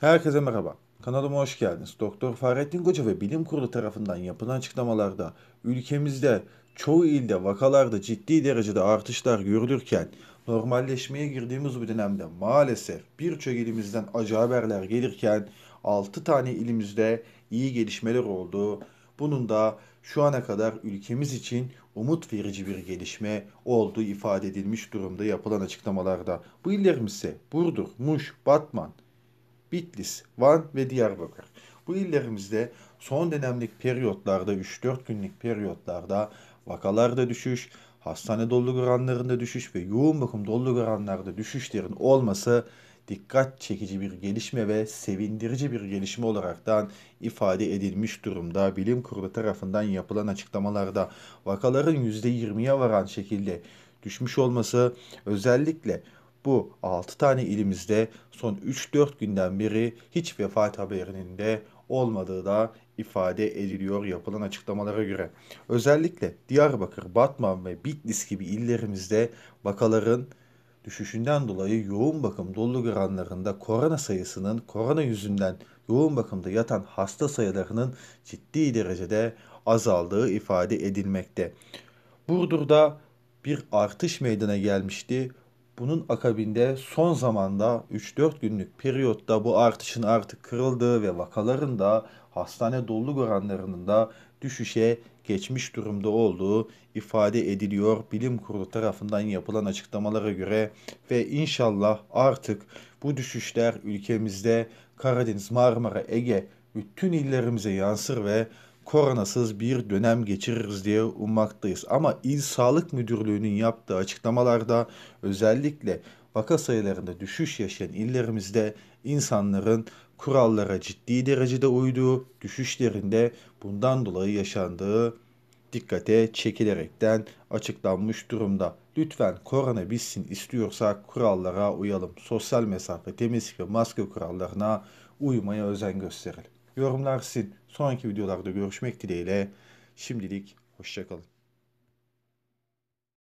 Herkese merhaba. Kanalıma hoş geldiniz. Doktor Fahrettin Koca ve Bilim Kurulu tarafından yapılan açıklamalarda ülkemizde çoğu ilde vakalarda ciddi derecede artışlar görülürken normalleşmeye girdiğimiz bu dönemde maalesef birçok ilimizden acı haberler gelirken 6 tane ilimizde iyi gelişmeler oldu. Bunun da şu ana kadar ülkemiz için umut verici bir gelişme olduğu ifade edilmiş durumda yapılan açıklamalarda. Bu illerimiz ise Burdur, Muş, Batman, Bitlis, Van ve Diyarbakır. Bu illerimizde son dönemlik periyotlarda 3-4 günlük periyotlarda vakalarda düşüş, hastane doluluk oranlarında düşüş ve yoğun bakım doluluk oranlarında düşüşlerin olması dikkat çekici bir gelişme ve sevindirici bir gelişme olaraktan ifade edilmiş durumda. Bilim kurulu tarafından yapılan açıklamalarda vakaların %20'ye varan şekilde düşmüş olması özellikle bu 6 tane ilimizde son 3-4 günden beri hiç vefat haberinin de olmadığı da ifade ediliyor yapılan açıklamalara göre. Özellikle Diyarbakır, Batman ve Bitlis gibi illerimizde vakaların düşüşünden dolayı yoğun bakım dolu oranlarında korona sayısının korona yüzünden yoğun bakımda yatan hasta sayılarının ciddi derecede azaldığı ifade edilmekte. Burdur'da bir artış meydana gelmişti. Bunun akabinde son zamanda 3-4 günlük periyotta bu artışın artık kırıldığı ve vakaların da hastane doluluk oranlarının da düşüşe geçmiş durumda olduğu ifade ediliyor bilim kurulu tarafından yapılan açıklamalara göre ve inşallah artık bu düşüşler ülkemizde Karadeniz, Marmara, Ege bütün illerimize yansır ve koronasız bir dönem geçiririz diye ummaktayız. Ama İl Sağlık Müdürlüğü'nün yaptığı açıklamalarda özellikle vaka sayılarında düşüş yaşayan illerimizde insanların kurallara ciddi derecede uyduğu, düşüşlerinde bundan dolayı yaşandığı dikkate çekilerekten açıklanmış durumda. Lütfen korona bitsin istiyorsak kurallara uyalım. Sosyal mesafe, temizlik ve maske kurallarına uymaya özen gösterelim. Yorumlarsın. Sonraki videolarda görüşmek dileğiyle. Şimdilik hoşçakalın.